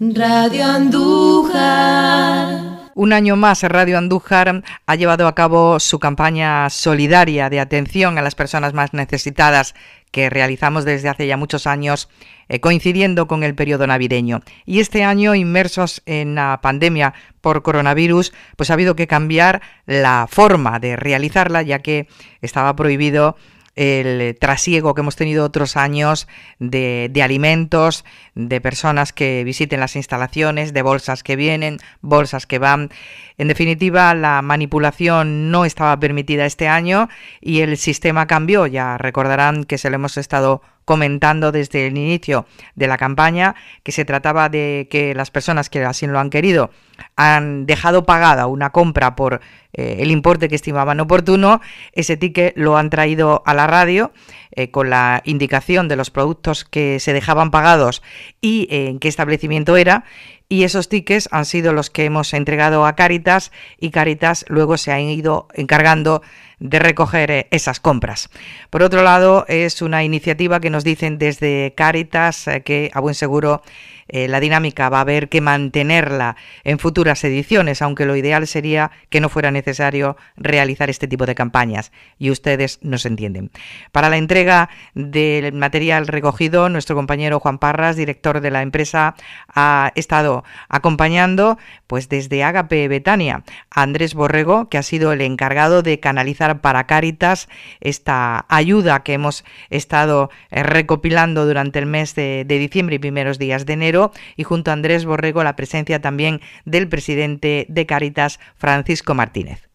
Radio Andújar. Un año más, Radio Andújar ha llevado a cabo su campaña solidaria de atención a las personas más necesitadas que realizamos desde hace ya muchos años, eh, coincidiendo con el periodo navideño. Y este año, inmersos en la pandemia por coronavirus, pues ha habido que cambiar la forma de realizarla, ya que estaba prohibido el trasiego que hemos tenido otros años de, alimentos, de personas que visiten las instalaciones, de bolsas que vienen, bolsas que van. En definitiva, la manipulación no estaba permitida este año y el sistema cambió. Ya recordarán que se lo hemos estado comentando desde el inicio de la campaña que se trataba de que las personas que así lo han querido han dejado pagada una compra por eh, el importe que estimaban oportuno. Ese ticket lo han traído a la radio eh, con la indicación de los productos que se dejaban pagados y eh, en qué establecimiento era. Y esos tickets han sido los que hemos entregado a Caritas y Caritas luego se han ido encargando de recoger eh, esas compras. Por otro lado, es una iniciativa que nos dicen desde Caritas eh, que a buen seguro eh, la dinámica va a haber que mantenerla en futuras ediciones, aunque lo ideal sería que no fuera necesario realizar este tipo de campañas. Y ustedes nos entienden. Para la entrega del material recogido, nuestro compañero Juan Parras, director de la empresa, ha estado acompañando pues desde Agape Betania a Andrés Borrego, que ha sido el encargado de canalizar para Caritas esta ayuda que hemos estado eh, recopilando durante el mes de, diciembre y primeros días de enero y junto a Andrés Borrego la presencia también del presidente de Caritas Francisco Martínez.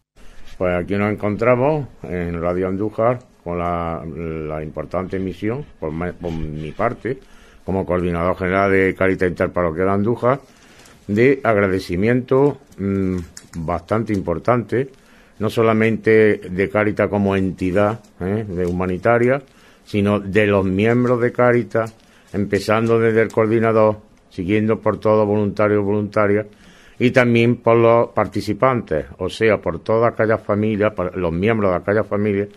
Pues aquí nos encontramos en Radio Andújar con la, importante misión, por, mi parte, como coordinador general de Caritas Interparroquial Andújar, de agradecimiento mm, bastante importante no solamente de Caritas como entidad ¿eh? de humanitaria, sino de los miembros de Caritas, empezando desde el coordinador, siguiendo por todos voluntarios y voluntarias, y también por los participantes, o sea, por todas aquellas familias, los miembros de aquellas familias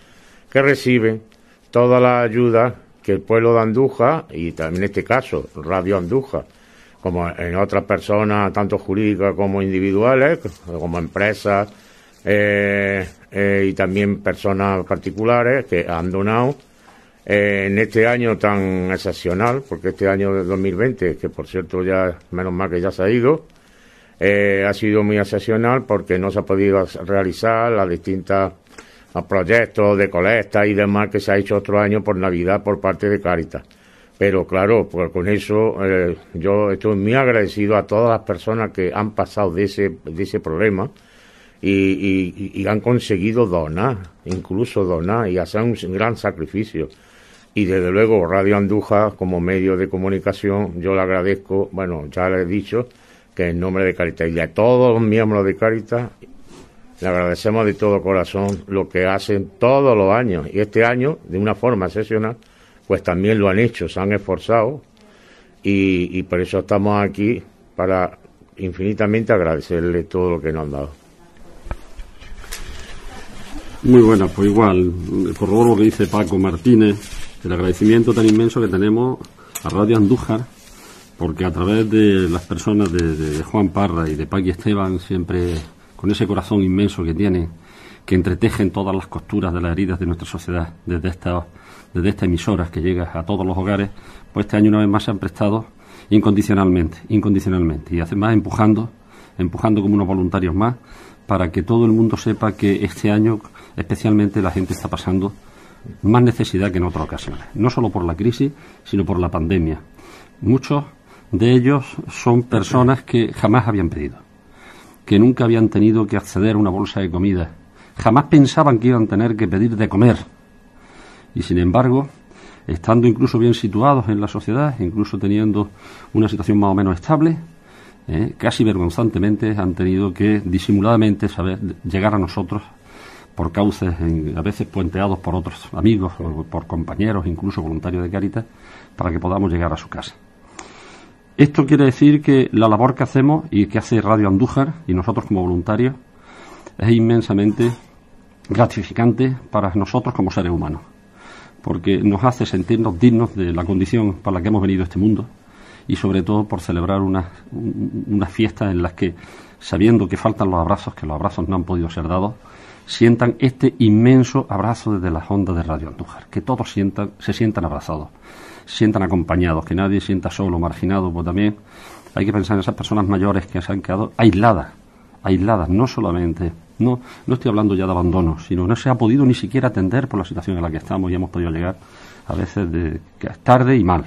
que reciben toda la ayuda que el pueblo de Anduja, y también en este caso Radio Anduja, como en otras personas, tanto jurídicas como individuales, como empresas, eh, eh, y también personas particulares que han donado. Eh, en este año tan excepcional, porque este año de 2020, que por cierto ya, menos mal que ya se ha ido, ha sido muy excepcional porque no se ha podido realizar las distintas proyectos de colecta y demás que se ha hecho otro año por Navidad por parte de Caritas. Pero claro, pues con eso yo estoy muy agradecido a todas las personas que han pasado ese, de ese problema y, han conseguido donar, incluso donar y hacer un gran sacrificio. Y desde luego Radio Andújar como medio de comunicación, yo le agradezco, bueno, ya le he dicho que en nombre de Caritas y a todos los miembros de Caritas le agradecemos de todo corazón lo que hacen todos los años. Y este año, de una forma excepcional, pues también lo han hecho, se han esforzado. Y, y por eso estamos aquí, para infinitamente agradecerle todo lo que nos han dado. Muy buenas, pues igual, corroboro lo que dice Paco Martínez, el agradecimiento tan inmenso que tenemos a Radio Andújar, porque a través de las personas de, Juan Parra y de Paqui Esteban, siempre con ese corazón inmenso que tienen, que entretejen todas las costuras de las heridas de nuestra sociedad, desde desde esta emisora que llega a todos los hogares, pues este año una vez más se han prestado incondicionalmente, incondicionalmente, y además empujando, empujando como unos voluntarios más, para que todo el mundo sepa que este año especialmente la gente está pasando más necesidad que en otras ocasiones, no solo por la crisis, sino por la pandemia. Muchos de ellos son personas que jamás habían pedido, que nunca habían tenido que acceder a una bolsa de comida, jamás pensaban que iban a tener que pedir de comer. Y sin embargo, estando incluso bien situados en la sociedad, incluso teniendo una situación más o menos estable, eh, casi vergonzantemente han tenido que disimuladamente saber llegar a nosotros por cauces, eh, a veces puenteados por otros amigos, o por compañeros, incluso voluntarios de Caritas, para que podamos llegar a su casa. Esto quiere decir que la labor que hacemos y que hace Radio Andújar y nosotros como voluntarios es inmensamente gratificante para nosotros como seres humanos, porque nos hace sentirnos dignos de la condición para la que hemos venido a este mundo y sobre todo por celebrar unas una fiestas en las que, sabiendo que faltan los abrazos, que los abrazos no han podido ser dados, sientan este inmenso abrazo desde las ondas de Radio Andújar, que todos sientan, se sientan abrazados, sientan acompañados, que nadie sienta solo, marginado, pues también hay que pensar en esas personas mayores que se han quedado aisladas, aisladas, no solamente, no, no estoy hablando ya de abandono, sino no se ha podido ni siquiera atender por la situación en la que estamos y hemos podido llegar a veces de, tarde y mal,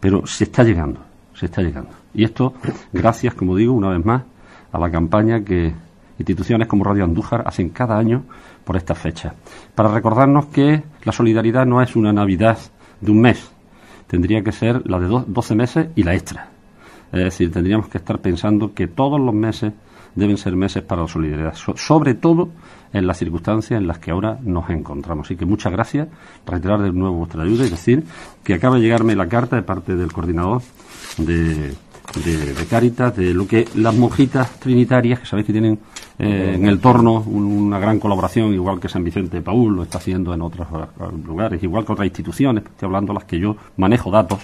pero se está llegando, se está llegando. Y esto, gracias, como digo, una vez más, a la campaña que Instituciones como Radio Andújar hacen cada año por esta fecha. para recordarnos que la solidaridad no es una Navidad de un mes, tendría que ser la de 12 meses y la extra. Es decir, tendríamos que estar pensando que todos los meses deben ser meses para la solidaridad, sobre todo en las circunstancias en las que ahora nos encontramos. Así que muchas gracias, reiterar de nuevo vuestra ayuda y decir que acaba de llegarme la carta de parte del coordinador de de, de de lo que las monjitas trinitarias, que sabéis que tienen eh, en el torno una gran colaboración, igual que San Vicente de Paul lo está haciendo en otros eh, lugares, igual que otras instituciones, estoy hablando las que yo manejo datos,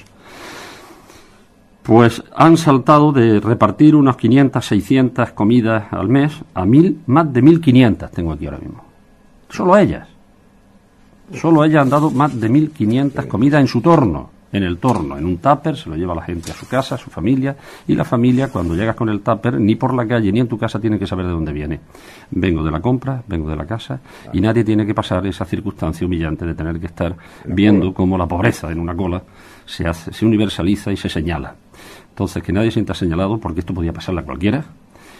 pues han saltado de repartir unas 500, 600 comidas al mes a mil, más de 1.500 tengo aquí ahora mismo. Solo ellas. Solo ellas han dado más de 1.500 comidas en su torno en el torno, en un tupper, se lo lleva la gente a su casa, a su familia, y la familia, cuando llegas con el tupper, ni por la calle ni en tu casa tiene que saber de dónde viene. Vengo de la compra, vengo de la casa, y nadie tiene que pasar esa circunstancia humillante de tener que estar viendo cómo la pobreza en una cola se, se universaliza y se señala. Entonces, que nadie sienta señalado porque esto podía pasarle a cualquiera,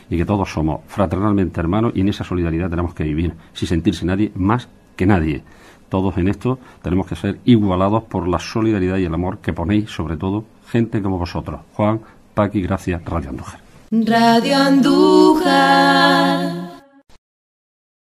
y que todos somos fraternalmente hermanos y en esa solidaridad tenemos que vivir, sin sentirse nadie más que nadie. Todos en esto tenemos que ser igualados por la solidaridad y el amor que ponéis, sobre todo, gente como vosotros. Juan, Paqui, gracias, Radio Andújar. Radio Andújar.